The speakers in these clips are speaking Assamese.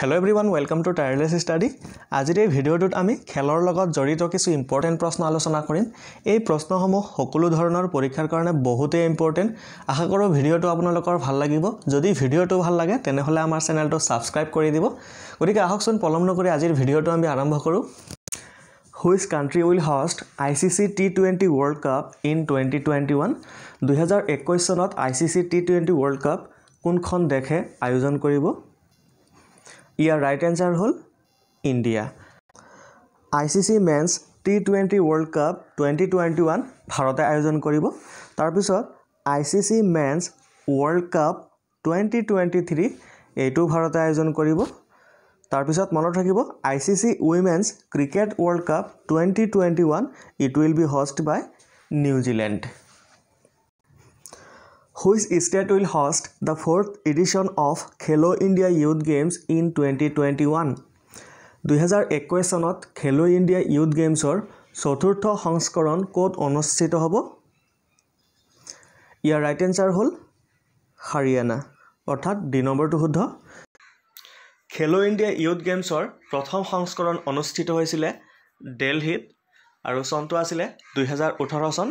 Hello' everyone welcome to tireless study আজিৰ এই ভিডিঅ'টোত আমি খেলৰ লগত জড়িত কিছু ইম্পৰ্টেণ্ট প্ৰশ্ন আলোচনা কৰিম এই প্ৰশ্নসমূহ সকলো ধৰণৰ পৰীক্ষাৰ কাৰণে বহুতেই ইম্পৰ্টেণ্ট আশা কৰোঁ ভিডিঅ'টো আপোনালোকৰ ভাল লাগিব যদি ভিডিঅ'টো ভাল লাগে তেনেহ'লে আমাৰ চেনেলটো ছাবস্ক্ৰাইব কৰি দিব গতিকে আহকচোন পলম নকৰি আজিৰ ভিডিঅ'টো আমি আৰম্ভ কৰোঁ which country will host I C C T twenty world cup in twenty twenty one দুহেজাৰ একৈছ চনত I C C T twenty world cup কোনখন দেশে আয়োজন কৰিব ইয়াৰ ৰাইট এনচাৰ হ'ল India I C C men's T twenty world cup twenty twenty one ভাৰতে আয়োজন কৰিব তাৰপিছত I C C men's world cup twenty twenty three এইটো ভাৰতে আয়োজন কৰিব তাৰপিছত মনত ৰাখিব আই C C women's cricket world cup twenty twenty one it will be host by New Zealand which state will host the fourth edition of Khelo India youth games in twenty twenty one দুহেজাৰ একৈছ চনত খেলো ইণ্ডিয়া ইউথ গেমছৰ চতুৰ্থ সংস্কৰণ ক'ত অনুষ্ঠিত হ'ব ইয়াৰ ৰাইট এনচাৰ হ'ল হাৰিয়ানা অৰ্থাৎ ডি নম্বৰটো শুদ্ধ খেলো ইণ্ডিয়া ইউথ গেমছৰ প্ৰথম সংস্কৰণ অনুষ্ঠিত হৈছিলে দেলহিত আৰু চনটো আছিলে দুহেজাৰ ওঠৰ চন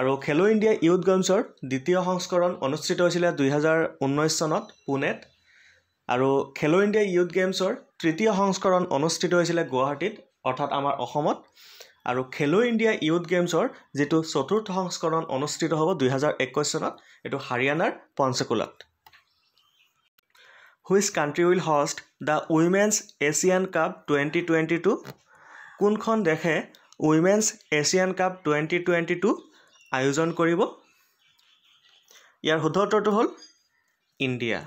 আৰু খেলো ইণ্ডিয়া ইউথ গেমছৰ দ্বিতীয় সংস্কৰণ অনুষ্ঠিত হৈছিলে দুহেজাৰ ঊনৈছ চনত পুনেত আৰু খেলো ইণ্ডিয়া ইউথ গেমছৰ তৃতীয় সংস্কৰণ অনুষ্ঠিত হৈছিলে গুৱাহাটীত অৰ্থাৎ আমাৰ অসমত আৰু খেলো ইণ্ডিয়া ইউথ গেমছৰ যিটো চতুৰ্থ সংস্কৰণ অনুষ্ঠিত হ'ব দুহেজাৰ একৈছ চনত এইটো হাৰিয়ানাৰ পঞ্চকুলত which country will host the women's Asian cup twenty twenty two কোনখন দেশে women's Asian cup twenty twenty two আয়োজন কৰিব ইয়াৰ শুদ্ধ উত্তৰটো হ'ল ইণ্ডিয়া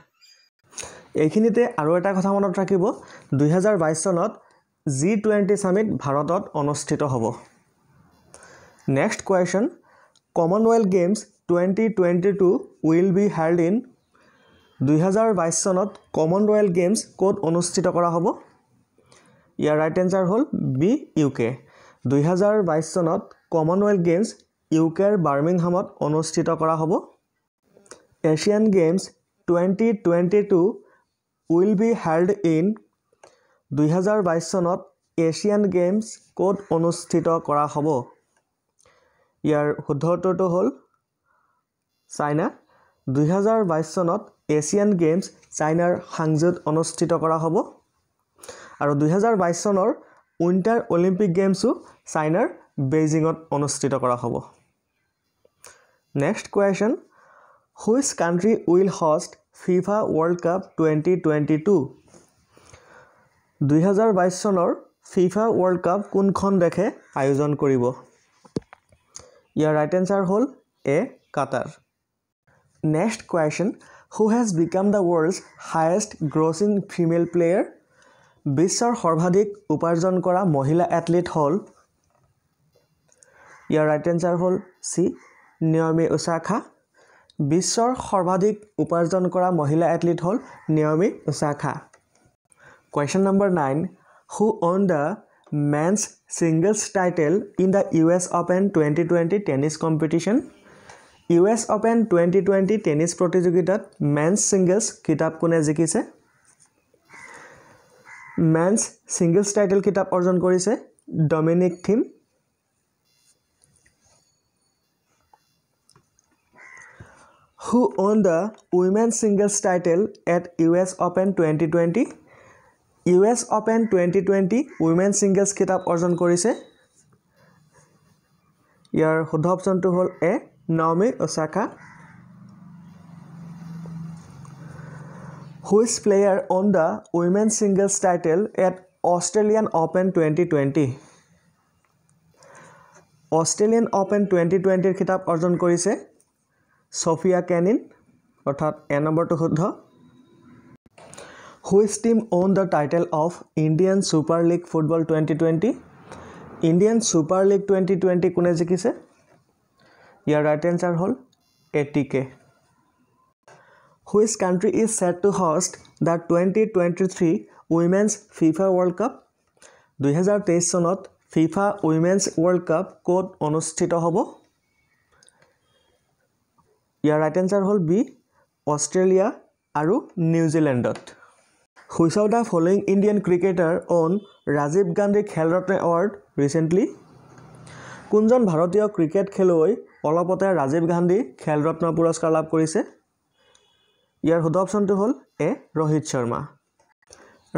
এইখিনিতে আৰু এটা কথা মনত ৰাখিব দুহেজাৰ বাইছ চনত জি টুৱেণ্টি ছামিট ভাৰতত অনুষ্ঠিত হ'ব next question commonwealth games twenty twenty two will be held in দুহেজাৰ বাইছ চনত কমনৱেলথ গেমছ ক'ত অনুষ্ঠিত কৰা হ'ব ইয়াৰ ৰাইট এনচাৰ হ'ল বি ইউকে দুহেজাৰ বাইছ চনত কমনৱেলথ গেমছ ইউকেৰ বাৰ্মিংহামত অনুষ্ঠিত কৰা হ'ব Asian games twenty twenty two will be held in দুহেজাৰ বাইছ চনত এছিয়ান গেমছ ক'ত অনুষ্ঠিত কৰা হ'ব ইয়াৰ শুদ্ধ উত্তৰটো হ'ল চাইনা দুহেজাৰ বাইছ চনত এছিয়ান গেমছ চাইনাৰ হাংজুত অনুষ্ঠিত কৰা হ'ব আৰু দুহেজাৰ বাইছ চনৰ উইণ্টাৰ অলিম্পিক গেমছো চাইনাৰ বেইজিঙত অনুষ্ঠিত কৰা হ'ব next question which country will host FIFA world cup twenty twenty two দুহেজাৰ বাইছ চনৰ ফিফা ৱৰ্ল্ড কাপ কোনখন দেশে আয়োজন কৰিব ইয়াৰ ৰাইট এনচাৰ হ'ল A Qatar next question who has become the world's highest grossing female player বিশ্বৰ সৰ্বাধিক উপাৰ্জন কৰা মহিলা এথলিট হ'ল ইয়াৰ ৰাইট এনচাৰ হ'ল চি নিয়মী ওচাখা বিশ্বৰ সৰ্বাধিক উপাৰ্জন কৰা মহিলা এথলিট হ'ল Naomi Osaka question number nine who won the men's singles title in the U S open twenty twenty tennis competition U S open twenty twenty tennis প্ৰতিযোগিতাত মেন্ছ ছিংগলছ কিতাপ কোনে জিকিছে মেন্ছ ছিংগলছ টাইটেল কিতাপ অৰ্জন কৰিছে Dominic Thiem who won the women singles title at U S open twenty twenty U S open twenty twenty women singles খিতাপ অৰ্জন কৰিছে ইয়াৰ শুদ্ধ অপশ্যনটো হ'ল A Naomi Osaka which player won the women singles title at Australian open twenty twenty Australian open twenty টুৱেণ্টিৰ খিতাপ অৰ্জন কৰিছে ছফিয়া কেনিন অৰ্থাৎ এ নম্বৰটো শুদ্ধ which team won the title of Indian super league football twenty twenty Indian super league twenty twenty কোনে জিকিছে ইয়াৰ ৰাইট এনচাৰ হ'ল A T K which country is set to host the twenty twenty three women's FIFA world cup দুহেজাৰ তেইছ চনত ফিফা উইমেন্ছ ৱৰ্ল্ড কাপ ক'ত অনুষ্ঠিত হ'ব ইয়াৰ ৰাইট এনচাৰ হ'ল বি অষ্ট্ৰেলিয়া আৰু নিউজিলেণ্ডত which out the following Indian cricketer won Rajiv Gandhi Khel Ratna award recently কোনজন ভাৰতীয় ক্ৰিকেট খেলুৱৈ অলপতে ৰাজীৱ গান্ধী খেল ৰত্ন পুৰস্কাৰ লাভ কৰিছে ইয়াৰ শুদ্ধ অপশ্যনটো হ'ল এ ৰোহিত শৰ্মা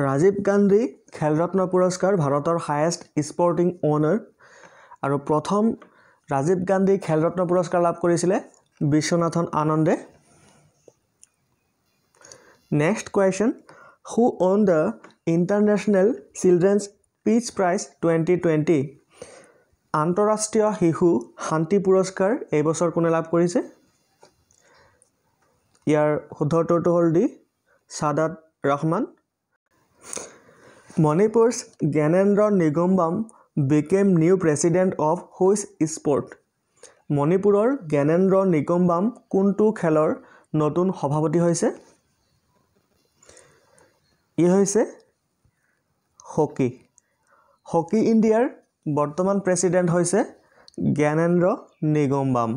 ৰাজীৱ গান্ধী খেল ৰত্ন পুৰস্কাৰ ভাৰতৰ হায়েষ্ট স্পৰ্টিং অ'নাৰ আৰু প্ৰথম ৰাজীৱ গান্ধী খেল ৰত্ন পুৰস্কাৰ লাভ কৰিছিলে বিশ্বনাথন আনন্দে next question who won the international children's peace prize twenty twenty আন্তঃৰাষ্ট্ৰীয় শিশু শান্তি পুৰস্কাৰ এইবছৰ কোনে লাভ কৰিছে ইয়াৰ শুদ্ধ উত্তৰটো হ'ল D Sadat Rahman Manipur's Gyanendra Ningombam became new president of which sport মণিপুৰৰ জ্ঞানেন্দ্ৰ নিগমবাম কোনটো খেলৰ নতুন সভাপতি হৈছে ই হৈছে হকী হকী ইণ্ডিয়াৰ বৰ্তমান প্ৰেচিডেণ্ট হৈছে Gyanendra Ningombam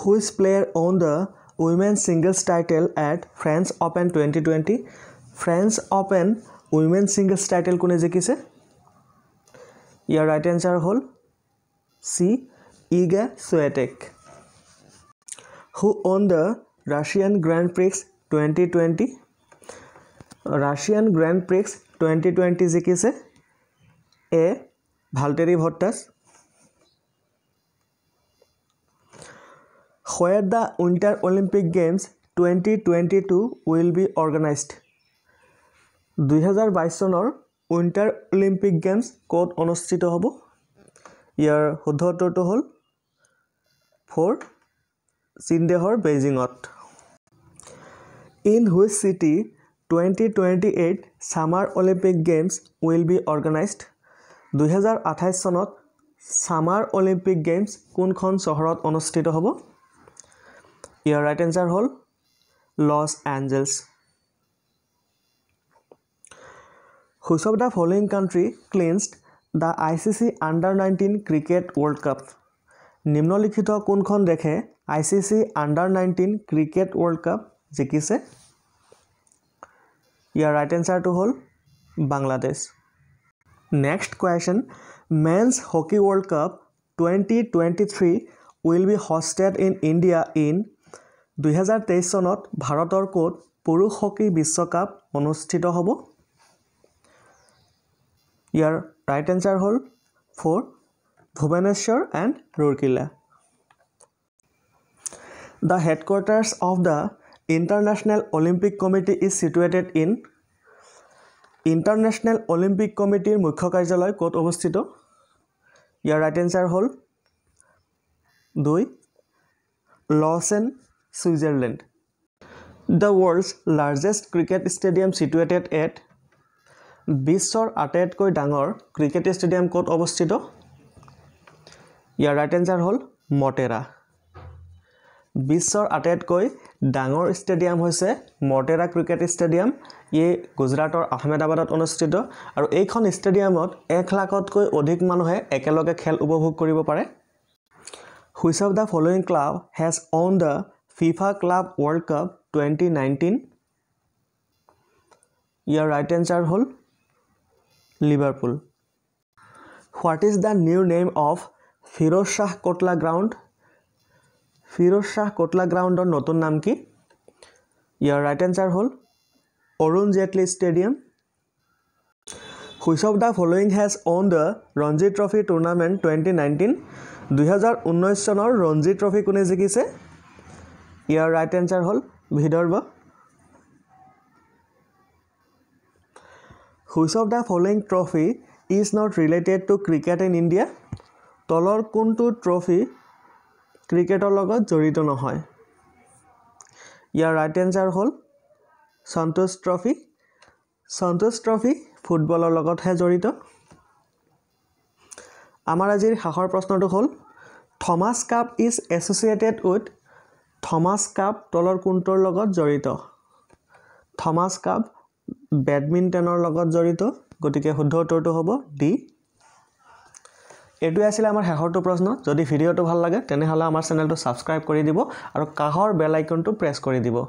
which player won the women singles title at French open twenty twenty French open women singles title কোনে জিকিছে ইয়াৰ ৰাইট এনচাৰ হ'ল C Iga Swiatek, who won the Russian Grand Prix 2020. Russian Grand Prix 2020 जिकिसे A. Valtteri Bottas. Where the Winter Olympic Games 2022 will be organized? 2022 চনৰ উইণ্টাৰ অলিম্পিক গেমছ ক'ত অনুষ্ঠিত হ'ব ইয়াৰ শুদ্ধ উত্তৰটো হ'ল ফ'ৰ চিনদেহৰ বেইজিঙত in which city twenty twenty eight summer olympic games will be organized দুহেজাৰ আঠাইছ চনত ছামাৰ অলিম্পিক গেমছ কোনখন চহৰত অনুষ্ঠিত হ'ব ইয়াৰ ৰাইট এনচাৰ হ'ল Los Angeles which of the following country clinched the I C C under nineteen cricket world cup নিম্নলিখিত কোনখন দেশে I C C under nineteen cricket world cup জিকিছে ইয়াৰ ৰাইট এনচাৰটো হ'ল Bangladesh next question men's hockey world cup twenty twenty three will be hosted in India in দুহেজাৰ তেইছ চনত ভাৰতৰ ক'ত পুৰুষ হকী বিশ্বকাপ অনুষ্ঠিত হ'ব ইয়াৰ ৰাইট এনচাৰ হ'ল four Bhubaneswar and Rourkela the headquarters of the international olympic committee is situated in international olympic কমিটিৰ মুখ্য কাৰ্যালয় ক'ত অৱস্থিত ইয়াৰ ৰাইট এনচাৰ হ'ল দুই Lausanne and Switzerland the world's largest cricket stadium situated at বিশ্বৰ আটাইতকৈ ডাঙৰ ক্ৰিকেট ষ্টেডিয়াম ক'ত অৱস্থিত ইয়াৰ ৰাইট এনচাৰ হ'ল মটেৰা বিশ্বৰ আটাইতকৈ ডাঙৰ ষ্টেডিয়াম হৈছে মটেৰা ক্ৰিকেট ষ্টেডিয়াম ই গুজৰাটৰ আহমেদাবাদত অনুষ্ঠিত আৰু এইখন ষ্টেডিয়ামত এক লাখতকৈ অধিক মানুহে একেলগে খেল উপভোগ কৰিব পাৰে which of the following club has won the FIFA club world cup twenty nineteen ইয়াৰ ৰাইট এনচাৰ হ'ল Liverpool what is the new name of Feroz Shah Kotla ground Feroz Shah Kotla গ্রাউন্ডৰ নতুন নাম কি ইয়াৰ ৰাইট এনচাৰ হ'ল Arun Jaitley stadium which of the following has won the Ranji trophy tournament twenty nineteen দুহেজাৰ ঊনৈছ চনৰ ৰঞ্জী ট্ৰফী কোনে জিকিছে ইয়াৰ ৰাইট এনচাৰ হ'ল Vidarbha which of the following trophy is not related to cricket in India তলৰ কোনটো ট্ৰফি ক্ৰিকেটৰ লগত জড়িত নহয় ইয়াৰ ৰাইট এঞ্জাৰ হ'ল সন্তোষ ট্ৰফি সন্তোষ ট্ৰফি ফুটবলৰ লগতহে জড়িত আমাৰ আজিৰ শেষৰ প্ৰশ্নটো হ'ল Thomas cup is associated with Thomas cup তলৰ কোনটোৰ লগত জড়িত থমাছ কাপ বেডমিণ্টনৰ লগত জড়িত গতিকে শুদ্ধ উত্তৰটো হ'ব ডি এইটোৱে আছিলে আমাৰ শেষৰটো প্ৰশ্ন যদি ভিডিঅ'টো ভাল লাগে তেনেহ'লে আমাৰ চেনেলটো ছাবস্ক্ৰাইব কৰি দিব আৰু কাষৰ বেল আইকনটো প্ৰেছ কৰি দিব